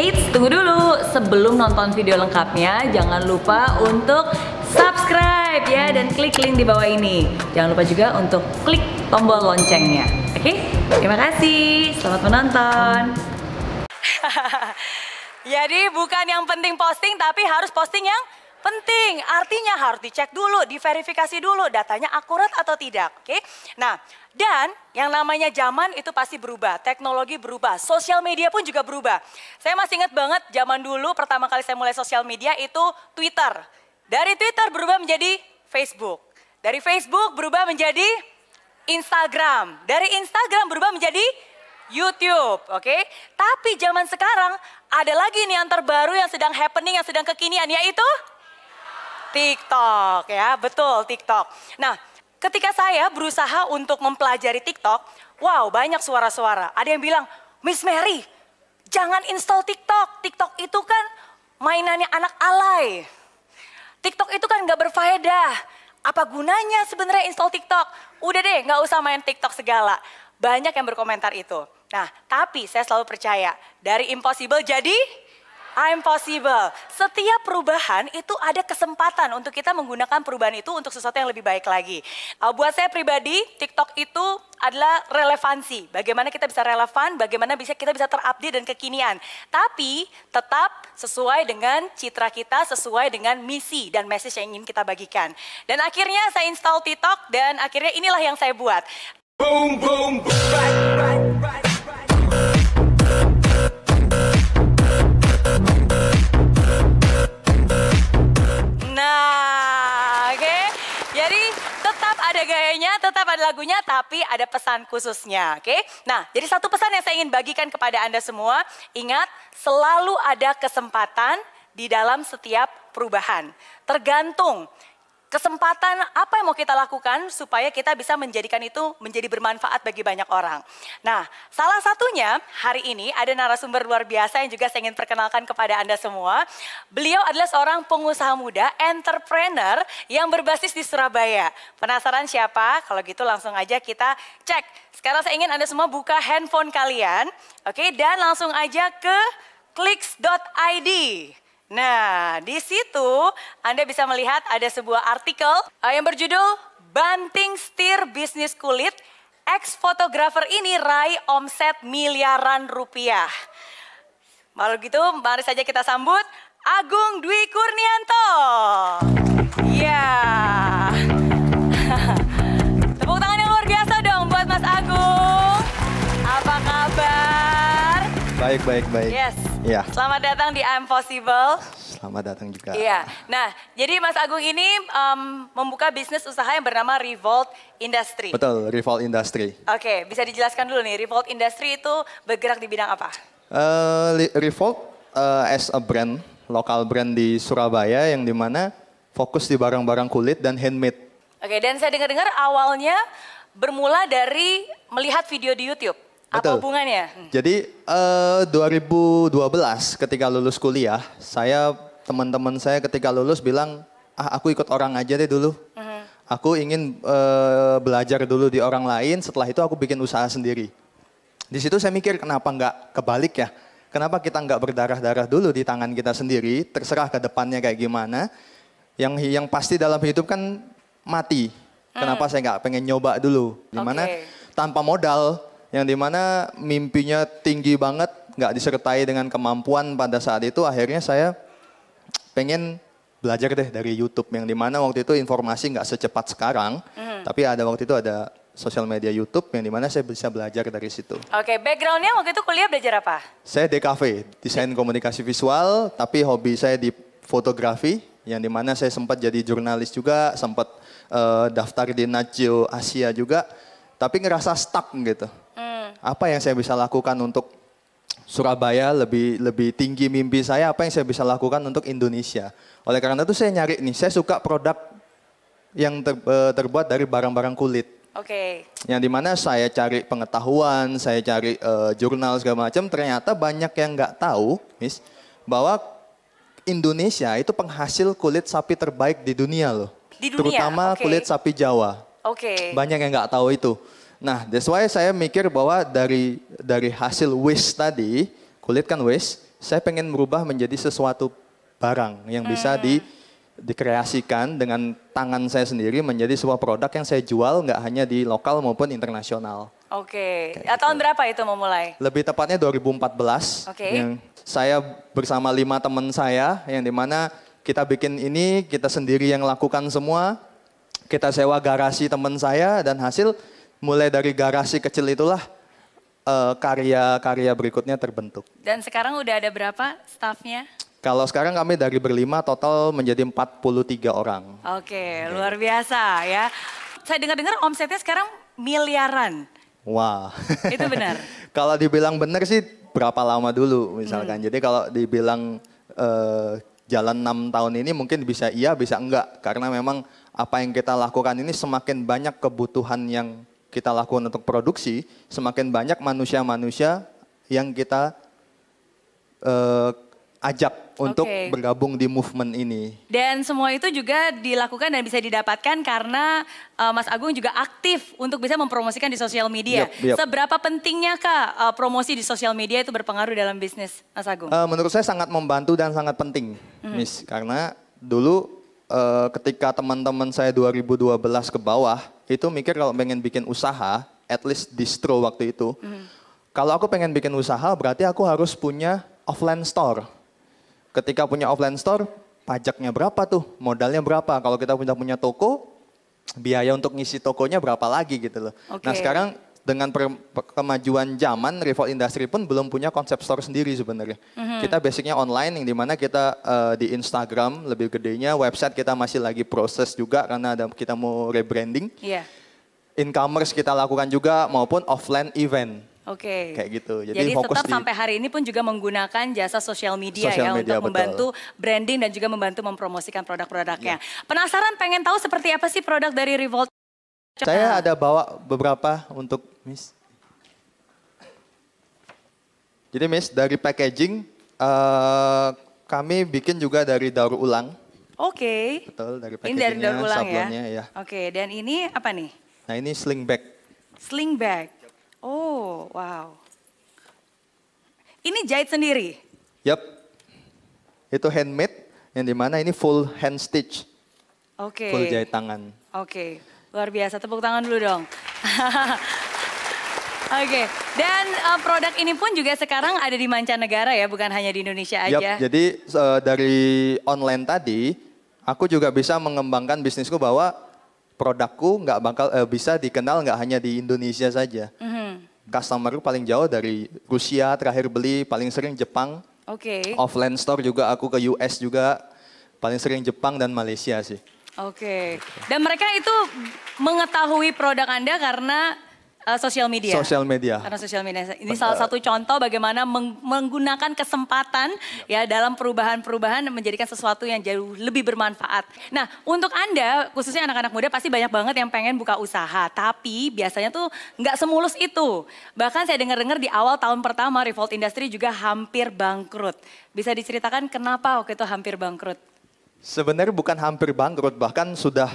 Eits, tunggu dulu. Sebelum nonton video lengkapnya, jangan lupa untuk subscribe ya dan klik link di bawah ini. Jangan lupa juga untuk klik tombol loncengnya. Oke, okay? terima kasih. Selamat menonton. Jadi bukan yang penting posting, tapi harus posting yang Penting, artinya harus dicek dulu, diverifikasi dulu datanya akurat atau tidak, oke? Nah, dan yang namanya zaman itu pasti berubah, teknologi berubah, sosial media pun juga berubah. Saya masih ingat banget zaman dulu pertama kali saya mulai sosial media itu Twitter. Dari Twitter berubah menjadi Facebook. Dari Facebook berubah menjadi Instagram. Dari Instagram berubah menjadi YouTube, oke? Okay? Tapi zaman sekarang ada lagi nih yang terbaru yang sedang happening, yang sedang kekinian yaitu TikTok ya, betul TikTok. Nah, ketika saya berusaha untuk mempelajari TikTok, wow banyak suara-suara. Ada yang bilang, Miss Mary, jangan install TikTok. TikTok itu kan mainannya anak alay. TikTok itu kan nggak berfaedah. Apa gunanya sebenarnya install TikTok? Udah deh, nggak usah main TikTok segala. Banyak yang berkomentar itu. Nah, tapi saya selalu percaya dari impossible jadi I'm possible. Setiap perubahan itu ada kesempatan untuk kita menggunakan perubahan itu untuk sesuatu yang lebih baik lagi. Uh, buat saya pribadi, TikTok itu adalah relevansi. Bagaimana kita bisa relevan, bagaimana bisa kita bisa terupdate dan kekinian. Tapi tetap sesuai dengan citra kita, sesuai dengan misi dan message yang ingin kita bagikan. Dan akhirnya saya install TikTok dan akhirnya inilah yang saya buat. Boom, boom, boom. Right, right, right. tetap ada lagunya tapi ada pesan khususnya, oke? Okay? Nah, jadi satu pesan yang saya ingin bagikan kepada Anda semua, ingat selalu ada kesempatan di dalam setiap perubahan. Tergantung kesempatan apa yang mau kita lakukan supaya kita bisa menjadikan itu menjadi bermanfaat bagi banyak orang. Nah, salah satunya hari ini ada narasumber luar biasa yang juga saya ingin perkenalkan kepada Anda semua. Beliau adalah seorang pengusaha muda, entrepreneur yang berbasis di Surabaya. Penasaran siapa? Kalau gitu langsung aja kita cek. Sekarang saya ingin Anda semua buka handphone kalian, oke, dan langsung aja ke clicks.id. Nah, di situ Anda bisa melihat ada sebuah artikel eh, yang berjudul Banting Stir Bisnis Kulit, ex fotografer ini Rai omset miliaran rupiah. Malu gitu, mari saja kita sambut Agung Dwi Kurnianto. Ya. Yeah. Baik, baik, baik. Yes. Ya. Selamat datang di I'm Possible. Selamat datang juga. Iya. Nah, jadi Mas Agung ini um, membuka bisnis usaha yang bernama Revolt Industry. Betul, Revolt Industry. Oke, bisa dijelaskan dulu nih, Revolt Industry itu bergerak di bidang apa? Uh, Revolt uh, as a brand, lokal brand di Surabaya yang dimana fokus di barang-barang kulit dan handmade. Oke, dan saya dengar-dengar awalnya bermula dari melihat video di YouTube. Betul. Apa hubungannya? Jadi uh, eh, 2012 ketika lulus kuliah, saya teman-teman saya ketika lulus bilang, ah aku ikut orang aja deh dulu. Uh mm-hmm. -huh. Aku ingin uh, belajar dulu di orang lain, setelah itu aku bikin usaha sendiri. Di situ saya mikir kenapa nggak kebalik ya? Kenapa kita nggak berdarah-darah dulu di tangan kita sendiri, terserah ke depannya kayak gimana. Yang yang pasti dalam hidup kan mati. Kenapa hmm. saya nggak pengen nyoba dulu? Gimana? okay. tanpa modal yang dimana mimpinya tinggi banget, nggak disertai dengan kemampuan pada saat itu, akhirnya saya pengen belajar deh dari YouTube yang dimana waktu itu informasi nggak secepat sekarang, mm. tapi ada waktu itu ada sosial media YouTube yang dimana saya bisa belajar dari situ. Oke, okay, backgroundnya waktu itu kuliah belajar apa? Saya DKV, desain komunikasi visual, tapi hobi saya di fotografi, yang dimana saya sempat jadi jurnalis juga, sempat uh, daftar di Najio Asia juga, tapi ngerasa stuck gitu apa yang saya bisa lakukan untuk Surabaya lebih lebih tinggi mimpi saya apa yang saya bisa lakukan untuk Indonesia. Oleh karena itu saya nyari nih, saya suka produk yang ter, eh, terbuat dari barang-barang kulit. Oke. Okay. Yang dimana saya cari pengetahuan, saya cari uh, jurnal segala macam, ternyata banyak yang nggak tahu, Miss, bahwa Indonesia itu penghasil kulit sapi terbaik di dunia loh. Di dunia. Terutama okay. kulit sapi Jawa. Oke. Okay. Banyak yang nggak tahu itu. Nah, that's why saya mikir bahwa dari dari hasil waste tadi, kulit kan waste, saya pengen merubah menjadi sesuatu barang yang bisa hmm. di dikreasikan dengan tangan saya sendiri menjadi sebuah produk yang saya jual nggak hanya di lokal maupun internasional. Oke, okay. Nah, tahun gitu. berapa itu memulai? Lebih tepatnya 2014. Oke. Okay. Yang saya bersama lima teman saya yang dimana kita bikin ini kita sendiri yang lakukan semua. Kita sewa garasi teman saya dan hasil mulai dari garasi kecil itulah eh, karya-karya uh, berikutnya terbentuk. Dan sekarang udah ada berapa staffnya? Kalau sekarang kami dari berlima total menjadi 43 orang. Oke, okay, okay. luar biasa ya. Saya dengar-dengar omsetnya sekarang miliaran. Wah. Wow. Itu benar? kalau dibilang benar sih berapa lama dulu misalkan. Hmm. Jadi kalau dibilang uh, jalan enam tahun ini mungkin bisa iya bisa enggak. Karena memang apa yang kita lakukan ini semakin banyak kebutuhan yang kita lakukan untuk produksi, semakin banyak manusia-manusia yang kita uh, ajak untuk okay. bergabung di movement ini. Dan semua itu juga dilakukan dan bisa didapatkan karena uh, Mas Agung juga aktif untuk bisa mempromosikan di sosial media. Yep, yep. Seberapa pentingnya Kak uh, promosi di sosial media itu berpengaruh dalam bisnis Mas Agung? Uh, menurut saya sangat membantu dan sangat penting, mm. Miss. Karena dulu Eh, ketika teman-teman saya 2012 ke bawah itu mikir kalau pengen bikin usaha, at least distro waktu itu. Mm. Kalau aku pengen bikin usaha berarti aku harus punya offline store. Ketika punya offline store, pajaknya berapa tuh? Modalnya berapa? Kalau kita punya punya toko, biaya untuk ngisi tokonya berapa lagi gitu loh. Okay. Nah, sekarang dengan per, per, kemajuan zaman Revolt industri pun belum punya konsep store sendiri sebenarnya. Mm-hmm. Kita basicnya online yang dimana kita uh, di Instagram lebih gedenya, website kita masih lagi proses juga karena ada kita mau rebranding. Yeah. In-commerce kita lakukan juga maupun offline event. Oke. Okay. Kayak gitu. Jadi, Jadi fokus tetap di, sampai hari ini pun juga menggunakan jasa sosial media social ya media, untuk membantu branding dan juga membantu mempromosikan produk-produknya. Yeah. Penasaran pengen tahu seperti apa sih produk dari Revolt? Saya ada bawa beberapa untuk Miss. Jadi Miss, dari packaging uh, kami bikin juga dari daur ulang. Oke. Okay. Betul, dari packagingnya, ini dari daur ulang ya? sablonnya, ya. ya. Oke, okay, dan ini apa nih? Nah ini sling bag. Sling bag. Oh, wow. Ini jahit sendiri? Yap. Itu handmade, yang dimana ini full hand stitch. Oke. Okay. Full jahit tangan. Oke, okay. luar biasa. Tepuk tangan dulu dong. Oke, okay. dan uh, produk ini pun juga sekarang ada di mancanegara ya, bukan hanya di Indonesia aja. Yep, jadi uh, dari online tadi, aku juga bisa mengembangkan bisnisku bahwa produkku nggak bakal uh, bisa dikenal nggak hanya di Indonesia saja. Mm -hmm. Customer paling jauh dari Rusia, terakhir beli paling sering Jepang. Oke. Okay. Offline store juga aku ke US juga, paling sering Jepang dan Malaysia sih. Oke, okay. dan mereka itu mengetahui produk Anda karena Uh, sosial media. Sosial media. Karena sosial media. Ini salah eh, satu contoh bagaimana meng menggunakan kesempatan ya dalam perubahan-perubahan menjadikan sesuatu yang jauh lebih bermanfaat. Nah, untuk Anda khususnya anak-anak muda pasti banyak banget yang pengen buka usaha, tapi biasanya tuh nggak semulus itu. Bahkan saya dengar-dengar di awal tahun pertama Revolt Industry juga hampir bangkrut. Bisa diceritakan kenapa waktu itu hampir bangkrut? Sebenarnya bukan hampir bangkrut, bahkan sudah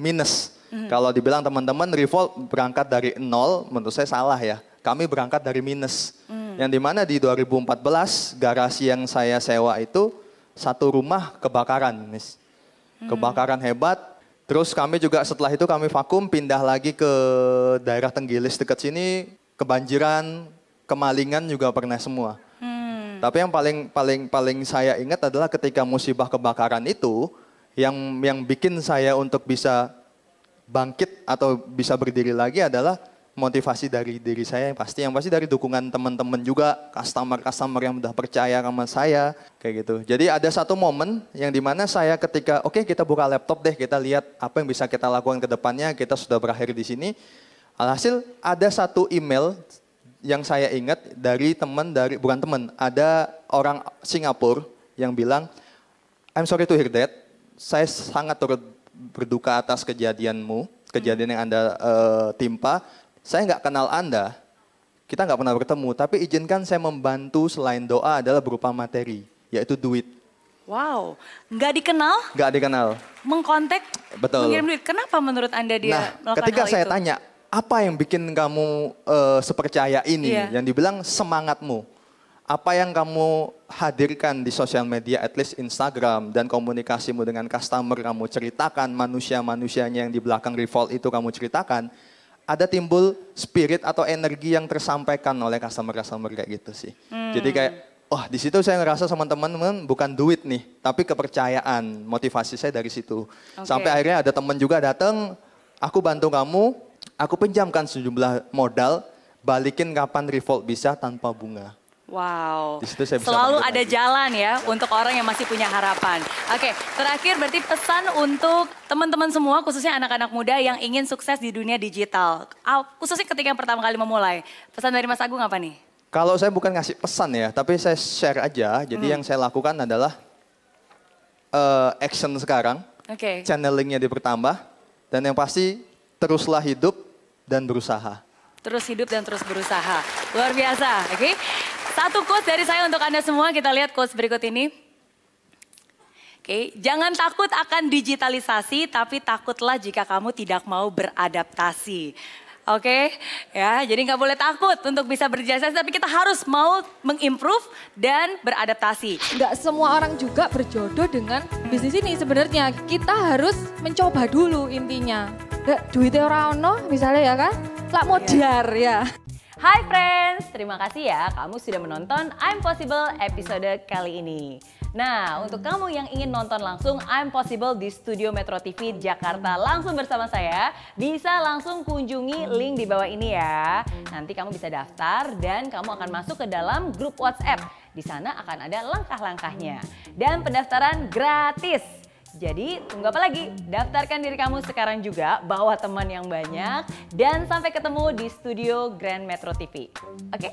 minus Hmm. Kalau dibilang teman-teman Revolt berangkat dari nol, menurut saya salah ya. Kami berangkat dari minus. Mm. Yang dimana di 2014 garasi yang saya sewa itu satu rumah kebakaran, Miss. Mm. Kebakaran hebat. Terus kami juga setelah itu kami vakum pindah lagi ke daerah Tenggilis dekat sini, kebanjiran, kemalingan juga pernah semua. Hmm. Tapi yang paling paling paling saya ingat adalah ketika musibah kebakaran itu yang yang bikin saya untuk bisa bangkit atau bisa berdiri lagi adalah motivasi dari diri saya yang pasti yang pasti dari dukungan teman-teman juga customer-customer yang sudah percaya sama saya kayak gitu jadi ada satu momen yang dimana saya ketika oke okay, kita buka laptop deh kita lihat apa yang bisa kita lakukan ke depannya kita sudah berakhir di sini alhasil ada satu email yang saya ingat dari teman dari bukan teman ada orang Singapura yang bilang I'm sorry to hear that saya sangat turut berduka atas kejadianmu, kejadian yang Anda uh, timpa. Saya nggak kenal Anda, kita nggak pernah bertemu, tapi izinkan saya membantu selain doa adalah berupa materi, yaitu duit. Wow, nggak dikenal? Nggak dikenal. Mengkontak, Betul. mengirim duit. Kenapa menurut Anda dia nah, melakukan ketika hal saya itu? tanya, apa yang bikin kamu uh, sepercaya ini? Yeah. Yang dibilang semangatmu. Apa yang kamu hadirkan di sosial media, at least Instagram dan komunikasimu dengan customer kamu ceritakan manusia-manusianya yang di belakang Revolt itu kamu ceritakan, ada timbul spirit atau energi yang tersampaikan oleh customer-customer kayak gitu sih. Hmm. Jadi kayak wah oh, di situ saya ngerasa sama teman-teman bukan duit nih, tapi kepercayaan, motivasi saya dari situ. Okay. Sampai akhirnya ada teman juga datang, aku bantu kamu, aku pinjamkan sejumlah modal, balikin kapan Revolt bisa tanpa bunga. Wow. Di situ Selalu ada jalan ya untuk orang yang masih punya harapan. Oke, okay, terakhir berarti pesan untuk teman-teman semua khususnya anak-anak muda yang ingin sukses di dunia digital. Khususnya ketika yang pertama kali memulai. Pesan dari Mas Agung apa nih? Kalau saya bukan ngasih pesan ya, tapi saya share aja. Jadi hmm. yang saya lakukan adalah uh, action sekarang. Oke. Okay. Channelingnya dipertambah dan yang pasti teruslah hidup dan berusaha. Terus hidup dan terus berusaha. Luar biasa, oke? Okay? Satu quotes dari saya untuk Anda semua, kita lihat quotes berikut ini. Oke, jangan takut akan digitalisasi, tapi takutlah jika kamu tidak mau beradaptasi. Oke, okay? ya. Jadi nggak boleh takut untuk bisa berjasa, tapi kita harus mau mengimprove dan beradaptasi. Nggak semua orang juga berjodoh dengan bisnis ini sebenarnya. Kita harus mencoba dulu intinya. Nggak duitnya orang no, misalnya ya kan, lah modar yeah. ya. Hai friends, terima kasih ya kamu sudah menonton I'm Possible episode kali ini. Nah, untuk kamu yang ingin nonton langsung I'm Possible di Studio Metro TV Jakarta langsung bersama saya, bisa langsung kunjungi link di bawah ini ya. Nanti kamu bisa daftar dan kamu akan masuk ke dalam grup WhatsApp. Di sana akan ada langkah-langkahnya. Dan pendaftaran gratis. Jadi tunggu apa lagi? Daftarkan diri kamu sekarang juga, bawa teman yang banyak, dan sampai ketemu di studio Grand Metro TV. Oke? Okay?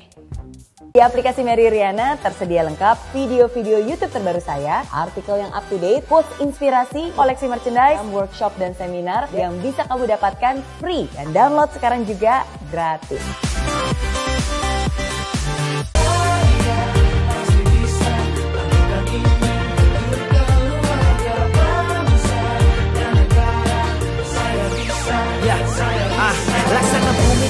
Di aplikasi Mary Riana tersedia lengkap video-video YouTube terbaru saya, artikel yang up to date, post inspirasi, koleksi merchandise, workshop dan seminar yang bisa kamu dapatkan free dan download sekarang juga gratis.